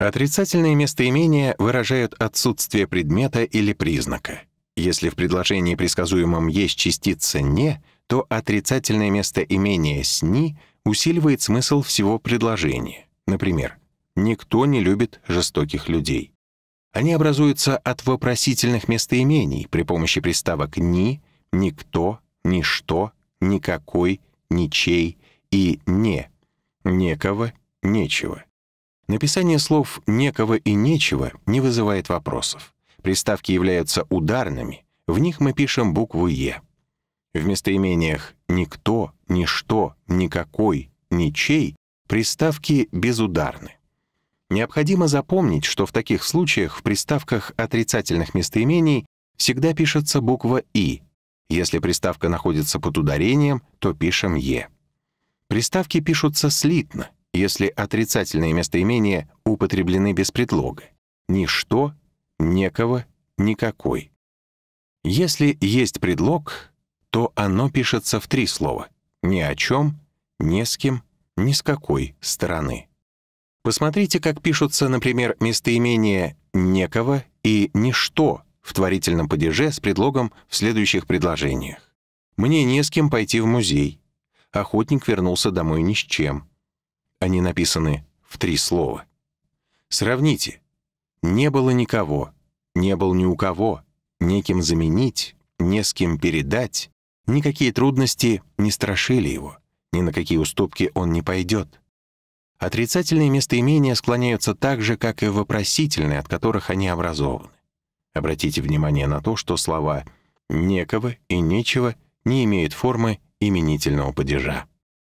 Отрицательные местоимения выражают отсутствие предмета или признака. Если в предложении предсказуемом есть частица «не», то отрицательное местоимение «сни» усиливает смысл всего предложения. Например, «никто не любит жестоких людей». Они образуются от вопросительных местоимений при помощи приставок «ни», «никто», «ничто», «никакой», «ничей» и «не», «некого», «нечего». Написание слов «некого» и «нечего» не вызывает вопросов. Приставки являются ударными, в них мы пишем букву «е». В местоимениях «никто», «ничто», «никакой», «ничей» приставки безударны. Необходимо запомнить, что в таких случаях в приставках отрицательных местоимений всегда пишется буква «и». Если приставка находится под ударением, то пишем «е». Приставки пишутся слитно, если отрицательные местоимения употреблены без предлога. Ничто, некого, никакой. Если есть предлог, то оно пишется в три слова. Ни о чем, ни с кем, ни с какой стороны. Посмотрите, как пишутся, например, местоимения «некого» и «ничто» в творительном падеже с предлогом в следующих предложениях. «Мне не с кем пойти в музей». «Охотник вернулся домой ни с чем». Они написаны в три слова. Сравните. «Не было никого», «не был ни у кого», «неким заменить», «не с кем передать». Никакие трудности не страшили его, ни на какие уступки он не пойдет. Отрицательные местоимения склоняются так же, как и вопросительные, от которых они образованы. Обратите внимание на то, что слова «некого» и «нечего» не имеют формы именительного падежа.